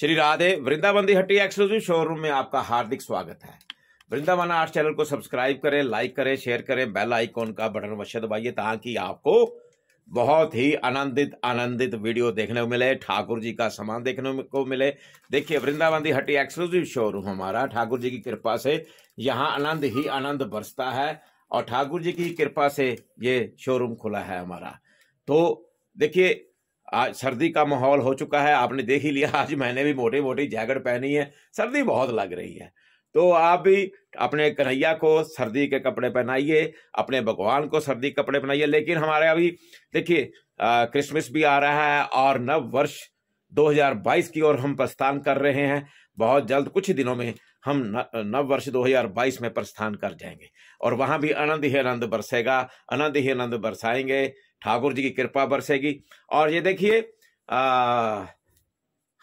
श्री राधे वृंदावन दी हट्टी exclusive showroom में आपका हार्दिक स्वागत है वृंदावन आर्ट चैनल को सब्सक्राइब करें लाइक करें शेयर करें बेल आइकॉन का बटन अवश्य दबाइए ताकि आपको बहुत ही आनंदित आनंदित वीडियो देखने को मिले ठाकुर जी का सामान देखने को मिले देखिए वृंदावन दी हट्टी एक्सक्लूसिव शोरूम हमारा ठाकुर जी की कृपा से यहाँ आनंद ही आनंद बरसता है और ठाकुर जी की कृपा से ये शोरूम खुला है हमारा तो देखिए आज सर्दी का माहौल हो चुका है आपने देख ही लिया आज मैंने भी मोटी मोटी जैकेट पहनी है सर्दी बहुत लग रही है तो आप भी अपने कन्हैया को सर्दी के कपड़े पहनाइए अपने भगवान को सर्दी के कपड़े पहनाइए लेकिन हमारे अभी देखिए क्रिसमस भी आ रहा है और नव वर्ष 2022 की ओर हम प्रस्थान कर रहे हैं बहुत जल्द कुछ ही दिनों में हम नव वर्ष 2022 में प्रस्थान कर जाएंगे और वहाँ भी आनंद ही आनंद बरसेगा आनंद ही आनंद बरसाएंगे ठाकुर जी की कृपा बरसेगी और ये देखिए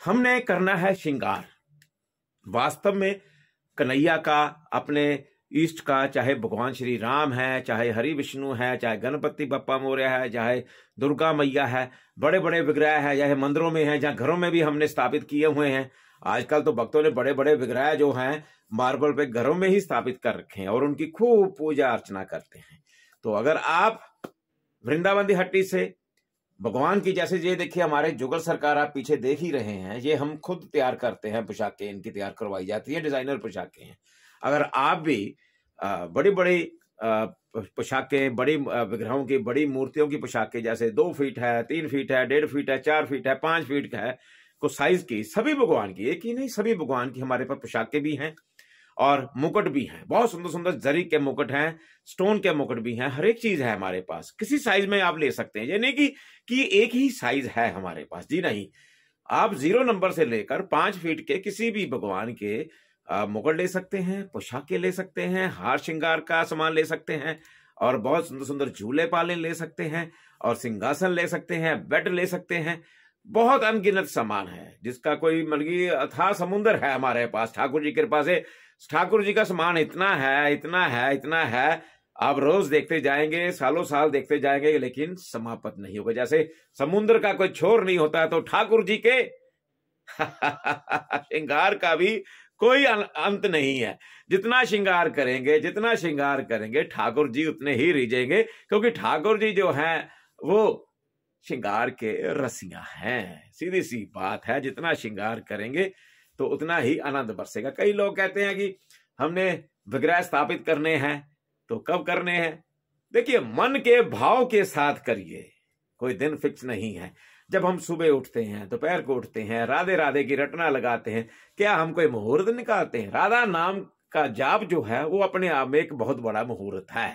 हमने करना है श्रृंगार वास्तव में कन्हैया का अपने ईष्ट का चाहे भगवान श्री राम है चाहे हरि विष्णु है चाहे गणपति बप्पा मौर्य है चाहे दुर्गा मैया है बड़े बड़े विग्रह है चाहे मंदिरों में है जहाँ घरों में भी हमने स्थापित किए हुए हैं आजकल तो भक्तों ने बड़े बड़े विग्रह जो हैं मार्बल पे घरों में ही स्थापित कर रखे हैं और उनकी खूब पूजा अर्चना करते हैं तो अगर आप वृंदावन दी हट्टी से भगवान की जैसे ये देखिए हमारे जुगल सरकार आप पीछे देख ही रहे हैं ये हम खुद तैयार करते हैं पोशाकें इनकी तैयार करवाई जाती है डिजाइनर पोशाकें हैं अगर आप भी बड़ी बड़ी पोशाकें बड़ी विग्रहों की बड़ी मूर्तियों की पोशाकें जैसे दो फीट है तीन फीट है डेढ़ फीट है चार फीट है पांच फीट है को साइज की सभी भगवान की एक ही नहीं सभी भगवान की हमारे पास पोशाकें भी हैं और मुकुट भी हैं बहुत सुंदर सुंदर जरी के मुकुट हैं स्टोन के मुकुट भी हैं हर एक चीज है हमारे पास किसी साइज में आप ले सकते हैं यानी कि कि एक ही साइज है हमारे पास जी नहीं आप जीरो नंबर से लेकर पांच फीट के किसी भी भगवान के मुकुट ले सकते हैं पोशाके ले सकते हैं हार श्रृंगार का सामान ले सकते हैं और बहुत सुंदर सुंदर झूले पाले ले सकते हैं और सिंहासन ले सकते हैं बेड ले सकते हैं बहुत अनगिनत सामान है जिसका कोई मतलब अथा समुन्दर है हमारे पास ठाकुर जी कृपा से ठाकुर जी का सम्मान इतना है इतना है इतना है आप रोज देखते जाएंगे सालों साल देखते जाएंगे लेकिन समाप्त नहीं होगा जैसे समुद्र का कोई छोर नहीं होता तो ठाकुर जी के श्रृंगार का भी कोई अं-, अंत नहीं है जितना श्रृंगार करेंगे जितना श्रृंगार करेंगे ठाकुर जी उतने ही रिझेंगे क्योंकि ठाकुर जी जो हैं वो श्रृंगार के रसिया हैं सीधी सी बात है जितना श्रृंगार करेंगे तो उतना ही आनंद बरसेगा कई लोग कहते हैं कि हमने विग्रह स्थापित करने हैं तो कब करने हैं देखिए मन के भाव के साथ करिए कोई दिन फिक्स नहीं है जब हम सुबह उठते हैं दोपहर को उठते हैं राधे राधे की रटना लगाते हैं क्या हम कोई मुहूर्त निकालते हैं राधा नाम का जाप जो है वो अपने आप में एक बहुत बड़ा मुहूर्त है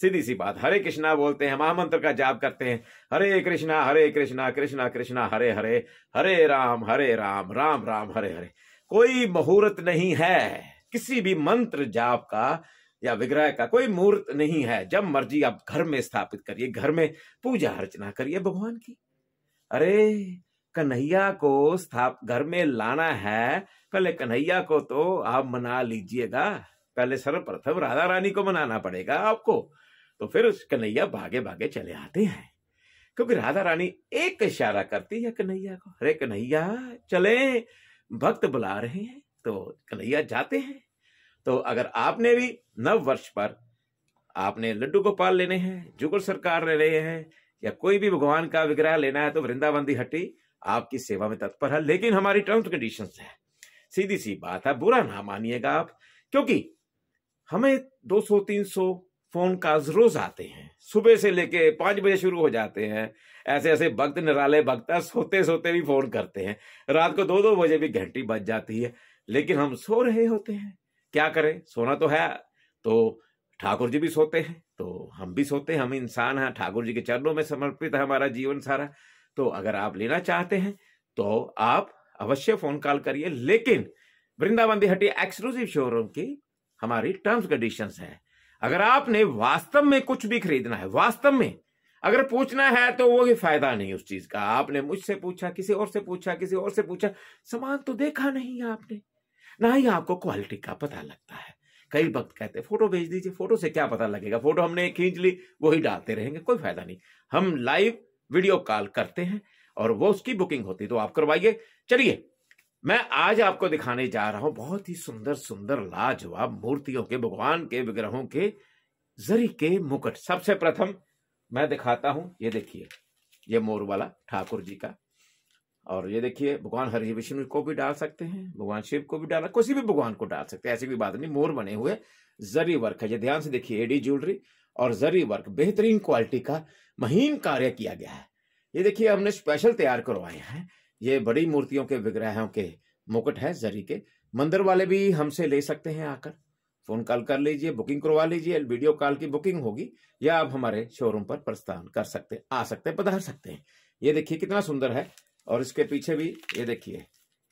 सीधी सी बात हरे कृष्णा बोलते हैं महामंत्र का जाप करते हैं हरे कृष्णा हरे कृष्णा कृष्णा कृष्णा हरे हरे हरे राम हरे राम राम राम हरे हरे कोई मुहूर्त नहीं है किसी भी मंत्र जाप का या विग्रह का कोई मुहूर्त नहीं है जब मर्जी आप घर में स्थापित करिए घर में पूजा अर्चना करिए भगवान की अरे कन्हैया को स्थाप घर में लाना है पहले कन्हैया को तो आप मना लीजिएगा पहले सर्वप्रथम राधा रानी को मनाना पड़ेगा आपको तो फिर उस कन्हैया भागे भागे चले आते हैं क्योंकि राधा रानी एक इशारा करती है कन्हैया को अरे कन्हैया चले भक्त बुला रहे हैं तो कन्हैया जाते हैं तो अगर आपने भी नव वर्ष पर आपने लड्डू गोपाल लेने हैं जुगल सरकार ले रहे हैं या कोई भी भगवान का विग्रह लेना है तो वृंदावन दी हट्टी आपकी सेवा में तत्पर है लेकिन हमारी टर्म्स कंडीशन है सीधी सी बात है बुरा ना मानिएगा आप क्योंकि हमें 200 300 फोन कॉल्स रोज आते हैं सुबह से लेके पांच बजे शुरू हो जाते हैं ऐसे ऐसे भक्त निराले भक्त सोते सोते भी फोन करते हैं रात को दो दो बजे भी घंटी बज जाती है लेकिन हम सो रहे होते हैं क्या करें सोना तो है तो ठाकुर जी भी सोते हैं तो हम भी सोते हैं हम इंसान हैं ठाकुर जी के चरणों में समर्पित है हमारा जीवन सारा तो अगर आप लेना चाहते हैं तो आप अवश्य फोन कॉल करिए लेकिन वृंदावन दी हटी एक्सक्लूसिव शोरूम की हमारी टर्म्स कंडीशंस हैं अगर आपने वास्तव में कुछ भी खरीदना है वास्तव में अगर पूछना है तो वो फायदा नहीं उस चीज का आपने मुझसे पूछा किसी और से पूछा किसी और से पूछा सामान तो देखा नहीं आपने ना ही आपको क्वालिटी का पता लगता है कई वक्त कहते हैं फोटो भेज दीजिए फोटो से क्या पता लगेगा फोटो हमने खींच ली वही डालते रहेंगे कोई फायदा नहीं हम लाइव वीडियो कॉल करते हैं और वो उसकी बुकिंग होती तो आप करवाइए चलिए मैं आज आपको दिखाने जा रहा हूं बहुत ही सुंदर सुंदर लाजवाब मूर्तियों के भगवान के विग्रहों के जरी के मुकट सबसे प्रथम मैं दिखाता हूं ये देखिए ये मोर वाला ठाकुर जी का और ये देखिए भगवान हरि विष्णु को भी डाल सकते हैं भगवान शिव को भी डाला किसी भी भगवान को डाल सकते हैं ऐसी कोई बात नहीं मोर बने हुए जरी वर्क है ये ध्यान से देखिए एडी ज्वेलरी और जरी वर्क बेहतरीन क्वालिटी का महीन कार्य किया गया है ये देखिए हमने स्पेशल तैयार करवाए हैं ये बड़ी मूर्तियों के विग्रहों के मुकुट है जरी के मंदिर वाले भी हमसे ले सकते हैं आकर फोन कॉल कर लीजिए बुकिंग करवा लीजिए वीडियो कॉल की बुकिंग होगी या आप हमारे शोरूम पर प्रस्थान कर सकते हैं आ सकते हैं पधार सकते हैं ये देखिए कितना सुंदर है और इसके पीछे भी ये देखिए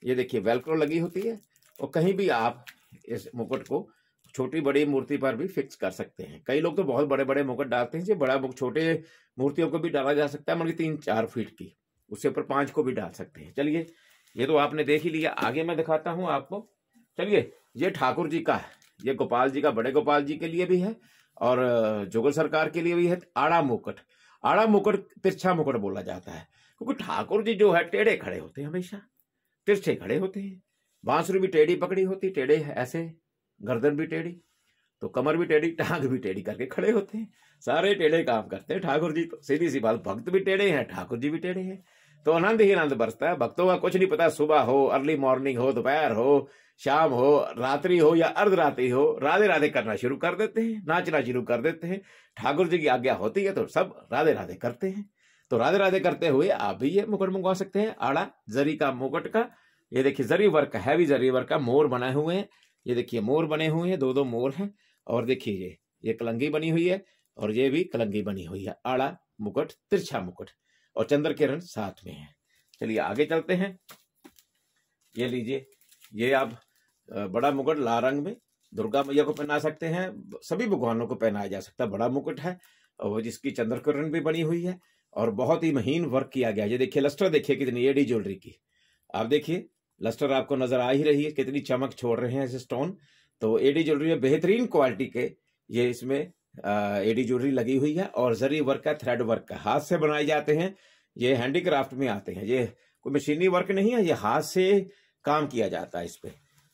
ये देखिए वेलक्रो लगी होती है और कहीं भी आप इस मुकुट को छोटी बड़ी मूर्ति पर भी फिक्स कर सकते हैं कई लोग तो बहुत बड़े बड़े मुकुट डालते हैं जो बड़ा छोटे मूर्तियों को भी डाला जा सकता है मतलब तीन चार फीट की उसके ऊपर पांच को भी डाल सकते हैं चलिए ये तो आपने देख ही लिया आगे मैं दिखाता हूं आपको चलिए ये ठाकुर जी का है ये गोपाल जी का बड़े गोपाल जी के लिए भी है और जुगल सरकार के लिए भी है आड़ा मुकुट आड़ा मुकुट तिरछा मुकुट बोला जाता है क्योंकि ठाकुर जी जो है टेढ़े खड़े होते हैं हमेशा तिरछे खड़े होते हैं बांसुरी भी टेढ़ी पकड़ी होती टेढ़े ऐसे गर्दन भी टेढ़ी तो कमर भी टेढ़ी टांग भी टेढ़ी करके खड़े होते हैं सारे टेढ़े काम करते हैं ठाकुर जी तो सीधी सी बात भक्त भी टेढ़े हैं ठाकुर जी भी टेढ़े हैं तो आनंद ही आनंद बरसता है भक्तों का कुछ नहीं पता सुबह हो अर्ली मॉर्निंग हो दोपहर हो शाम हो रात्रि हो या अर्धरात्रि हो राधे राधे करना शुरू कर देते हैं नाचना शुरू कर देते हैं ठाकुर जी की आज्ञा होती है तो सब राधे राधे करते हैं तो राधे राधे करते हुए आप भी ये मुकुट मंगवा सकते हैं आड़ा जरी का मुकुट का ये देखिए zari work heavy zari work का मोर बनाए हुए हैं ये देखिए मोर बने हुए हैं दो दो मोर हैं और देखिए ये कलंगी बनी हुई है और ये भी कलंगी बनी हुई है आड़ा मुकुट तिरछा मुकुट और चंद्र किरण साथ में है चलिए आगे चलते हैं ये लीजिए ये आप बड़ा मुकुट लाल रंग में दुर्गा मैया को पहना सकते हैं सभी भगवानों को पहनाया जा सकता है बड़ा मुकुट है और जिसकी चंद्रकरण भी बनी हुई है और बहुत ही महीन वर्क किया गया ये देखिए लस्टर देखिए कितनी एडी ज्वेलरी की आप देखिए लस्टर आपको नजर आ ही रही है कितनी चमक छोड़ रहे हैं ऐसे स्टोन तो एडी ज्वेलरी में बेहतरीन क्वालिटी के ये इसमें एडी ज्वेलरी लगी हुई है और जरी वर्क का थ्रेड वर्क का हाथ से बनाए जाते हैं ये हैंडीक्राफ्ट में आते हैं ये कोई मशीनी वर्क नहीं है ये हाथ से काम किया जाता है इस पर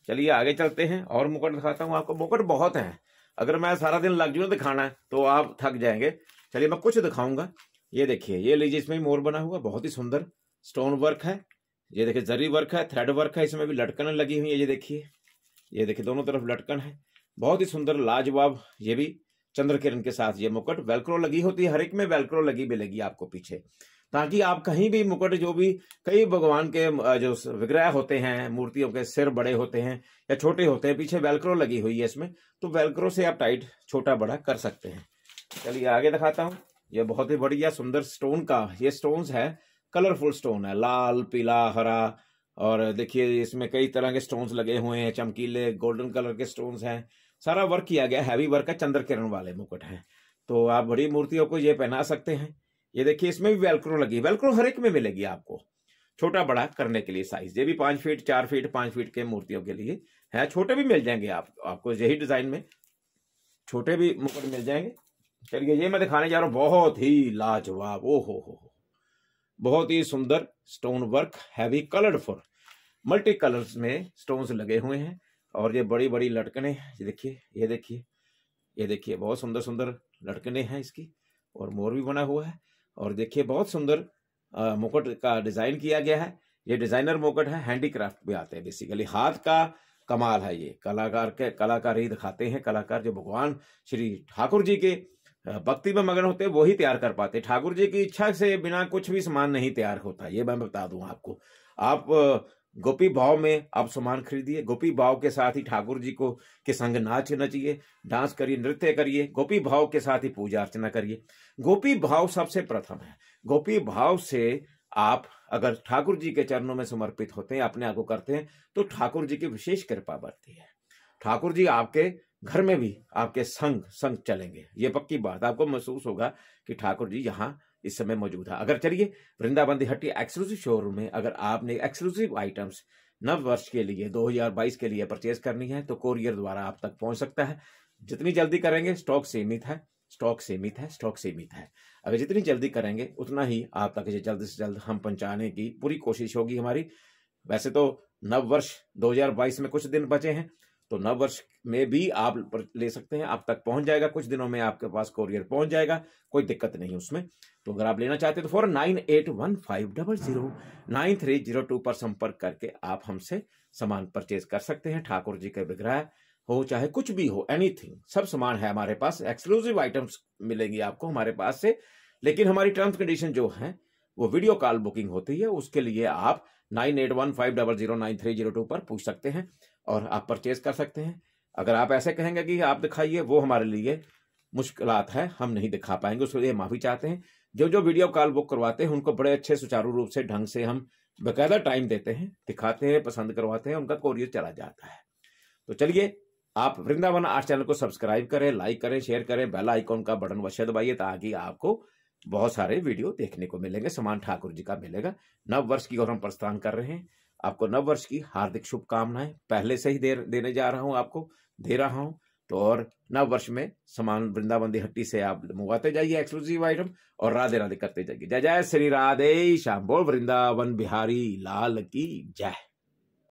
चलिए आगे चलते हैं और मुकुट दिखाता हूँ आपको मुकुट बहुत हैं अगर मैं सारा दिन लग जाऊँ दिखाना है तो आप थक जाएंगे चलिए मैं कुछ दिखाऊंगा ये देखिए ये लीजिए इसमें मोर बना हुआ बहुत ही सुंदर स्टोन वर्क है ये देखिए जरी वर्क है थ्रेड वर्क है इसमें भी लटकन लगी हुई है ये देखिए ये देखिए दोनों तरफ लटकन है बहुत ही सुंदर लाजवाब ये भी चंद्र किरण के साथ ये मुकुट वेलक्रो लगी होती है हर एक में वेलक्रो लगी मिलेगी आपको पीछे ताकि आप कहीं भी मुकुट जो भी कई भगवान के जो विग्रह होते हैं मूर्तियों के सिर बड़े होते हैं या छोटे होते हैं पीछे वेलक्रो लगी हुई है इसमें तो वेलक्रो से आप टाइट छोटा बड़ा कर सकते हैं चलिए आगे दिखाता हूँ ये बहुत ही बढ़िया सुंदर स्टोन का ये स्टोन है कलरफुल स्टोन है लाल पीला हरा और देखिए इसमें कई तरह के स्टोन्स लगे हुए हैं चमकीले गोल्डन कलर के स्टोन्स हैं सारा वर्क किया गया हैवी वर्क का चंद्र किरण वाले मुकुट हैं तो आप बड़ी मूर्तियों को ये पहना सकते हैं ये देखिए इसमें भी वेलक्रो लगी वेलक्रो हर एक में मिलेगी आपको छोटा बड़ा करने के लिए साइज ये भी पांच फीट चार फीट पांच फीट के मूर्तियों के लिए है छोटे भी मिल जाएंगे आप, आपको यही डिजाइन में छोटे भी मुकुट मिल जाएंगे चलिए ये मैं दिखाने जा रहा हूं बहुत ही लाजवाब ओ हो हो बहुत ही सुंदर stone work heavy colourful multi colours में स्टोन्स लगे हुए हैं और ये बड़ी बड़ी लटकने ये देखिए ये देखिए ये देखिए बहुत सुंदर सुंदर लटकने हैं इसकी और मोर भी बना हुआ है और देखिए बहुत सुंदर मुकुट का डिजाइन किया गया है ये डिजाइनर मुकुट है हैंडीक्राफ्ट भी आते हैं बेसिकली हाथ का कमाल है ये कलाकार के कलाकार ही दिखाते हैं कलाकार जो भगवान श्री ठाकुर जी के भक्ति में मगन होते हैं वही तैयार कर पाते ठाकुर जी की इच्छा से बिना कुछ भी सामान नहीं तैयार होता ये मैं बता दूं आपको आप गोपी भाव में आप सामान खरीदिए गोपी भाव के साथ ही ठाकुर जी को के संग नाच नचिए डांस करिए नृत्य करिए गोपी भाव के साथ ही पूजा अर्चना करिए गोपी भाव सबसे प्रथम है गोपी भाव से आप अगर ठाकुर जी के चरणों में समर्पित होते हैं अपने आप को करते हैं तो ठाकुर जी की विशेष कृपा बढ़ती है ठाकुर जी आपके घर में भी आपके संग संग चलेंगे ये पक्की बात आपको महसूस होगा कि ठाकुर जी यहाँ इस समय मौजूद है अगर चलिए वृंदावन हट्टी एक्सक्लूसिव शोरूम में अगर आपने एक्सक्लूसिव आइटम्स नव वर्ष के लिए 2022 के लिए परचेज करनी है तो कोरियर द्वारा आप तक पहुंच सकता है जितनी जल्दी करेंगे स्टॉक सीमित है स्टॉक सीमित है स्टॉक सीमित है अगर जितनी जल्दी करेंगे उतना ही आप तक इसे जल्द से जल्द हम पहुंचाने की पूरी कोशिश होगी हमारी वैसे तो नव वर्ष 2022 में कुछ दिन बचे हैं तो नव वर्ष में भी आप ले सकते हैं आप तक पहुंच जाएगा कुछ दिनों में आपके पास कोरियर पहुंच जाएगा कोई दिक्कत नहीं उसमें तो अगर आप लेना चाहते हैं तो four nine eight one five double zero nine three zero two पर संपर्क करके आप हमसे सामान परचेज कर सकते हैं ठाकुर जी के विग्रह हो चाहे कुछ भी हो एनीथिंग सब सामान है हमारे पास एक्सक्लूसिव आइटम्स मिलेंगी आपको हमारे पास से लेकिन हमारी टर्म्स कंडीशन जो है वो वीडियो कॉल बुकिंग होती है उसके लिए आप nine eight one five double zero nine three zero two पर पूछ सकते हैं और आप परचेज कर सकते हैं अगर आप ऐसे कहेंगे कि आप दिखाइए वो हमारे लिए मुश्किल है हम नहीं दिखा पाएंगे उसके लिए माफ़ी चाहते हैं जो जो वीडियो कॉल बुक करवाते हैं उनको बड़े अच्छे सुचारू रूप से ढंग से हम बकायदा टाइम देते हैं दिखाते हैं पसंद करवाते हैं उनका कोरियर चला जाता है तो चलिए आप वृंदावन आर्ट चैनल को सब्सक्राइब करें लाइक करें शेयर करें बेल आइकॉन का बटन वश्य दबाइए ताकि आपको बहुत सारे वीडियो देखने को मिलेंगे समान ठाकुर जी का मिलेगा नव वर्ष की ओर हम प्रस्थान कर रहे हैं आपको नव वर्ष की हार्दिक शुभकामनाएं पहले से ही दे, देने जा रहा हूं आपको दे रहा हूं तो और नव वर्ष में समान वृंदावन दी हट्टी से आप मंगवाते जाइए एक्सक्लूसिव आइटम और राधे राधे करते जाइए जय जय श्री राधे श्याम बोल वृंदावन बिहारी लाल की जय